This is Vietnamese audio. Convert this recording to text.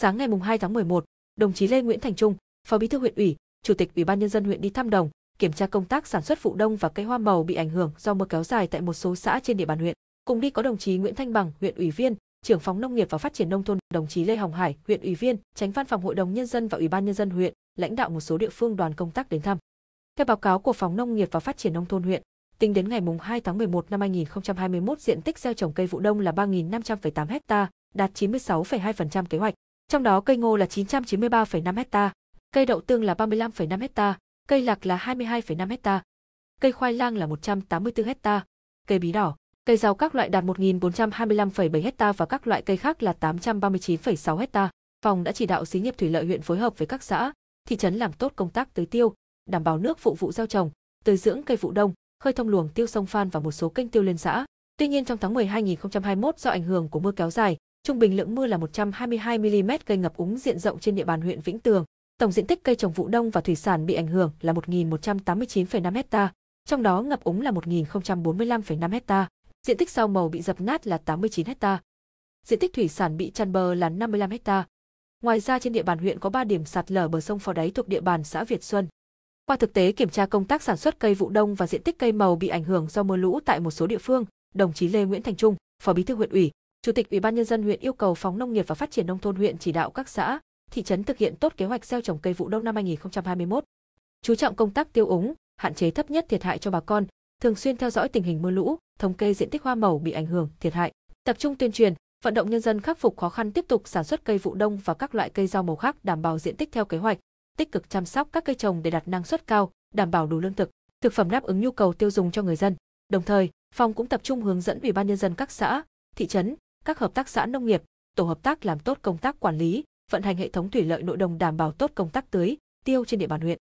Sáng ngày 2 tháng 11, đồng chí Lê Nguyễn Thành Trung, Phó Bí thư huyện ủy, Chủ tịch Ủy ban nhân dân huyện đi thăm đồng, kiểm tra công tác sản xuất vụ đông và cây hoa màu bị ảnh hưởng do mưa kéo dài tại một số xã trên địa bàn huyện. Cùng đi có đồng chí Nguyễn Thanh Bằng, huyện ủy viên, trưởng phòng nông nghiệp và phát triển nông thôn, đồng chí Lê Hồng Hải, huyện ủy viên, tránh văn phòng Hội đồng nhân dân và Ủy ban nhân dân huyện, lãnh đạo một số địa phương đoàn công tác đến thăm. Theo báo cáo của phòng nông nghiệp và phát triển nông thôn huyện, tính đến ngày 2 tháng 11 năm 2021, diện tích gieo trồng cây vụ đông là 3.500,8 ha, đạt 96,2% kế hoạch. Trong đó cây ngô là 993,5 hecta, cây đậu tương là 35,5 hecta, cây lạc là 22,5 hecta, cây khoai lang là 184 hecta, cây bí đỏ, cây rau các loại đạt 1.425,7 hecta và các loại cây khác là 839,6 hecta. Phòng đã chỉ đạo xí nghiệp thủy lợi huyện phối hợp với các xã, thị trấn làm tốt công tác tưới tiêu, đảm bảo nước phục vụ gieo trồng, tưới dưỡng cây vụ đông, khơi thông luồng tiêu sông Phan và một số kênh tiêu lên xã. Tuy nhiên trong tháng 10 2021 do ảnh hưởng của mưa kéo dài, trung bình lượng mưa là 122 mm gây ngập úng diện rộng trên địa bàn huyện Vĩnh Tường. Tổng diện tích cây trồng vụ đông và thủy sản bị ảnh hưởng là 1.189,5 hecta, trong đó ngập úng là 1.045,5 hecta, diện tích rau màu bị dập nát là 89 hecta. Diện tích thủy sản bị chăn bờ là 55 hecta. Ngoài ra trên địa bàn huyện có 3 điểm sạt lở bờ sông phò đáy thuộc địa bàn xã Việt Xuân. Qua thực tế kiểm tra công tác sản xuất cây vụ đông và diện tích cây màu bị ảnh hưởng do mưa lũ tại một số địa phương, đồng chí Lê Nguyễn Thành Trung, Phó Bí thư huyện ủy, Chủ tịch Ủy ban nhân dân huyện yêu cầu Phòng Nông nghiệp và Phát triển nông thôn huyện chỉ đạo các xã, thị trấn thực hiện tốt kế hoạch gieo trồng cây vụ đông năm 2021. Chú trọng công tác tiêu úng, hạn chế thấp nhất thiệt hại cho bà con, thường xuyên theo dõi tình hình mưa lũ, thống kê diện tích hoa màu bị ảnh hưởng, thiệt hại, tập trung tuyên truyền, vận động nhân dân khắc phục khó khăn tiếp tục sản xuất cây vụ đông và các loại cây rau màu khác đảm bảo diện tích theo kế hoạch, tích cực chăm sóc các cây trồng để đạt năng suất cao, đảm bảo đủ lương thực, thực phẩm đáp ứng nhu cầu tiêu dùng cho người dân. Đồng thời, phòng cũng tập trung hướng dẫn Ủy ban nhân dân các xã, thị trấn, các hợp tác xã nông nghiệp, tổ hợp tác làm tốt công tác quản lý, vận hành hệ thống thủy lợi nội đồng đảm bảo tốt công tác tưới, tiêu trên địa bàn huyện.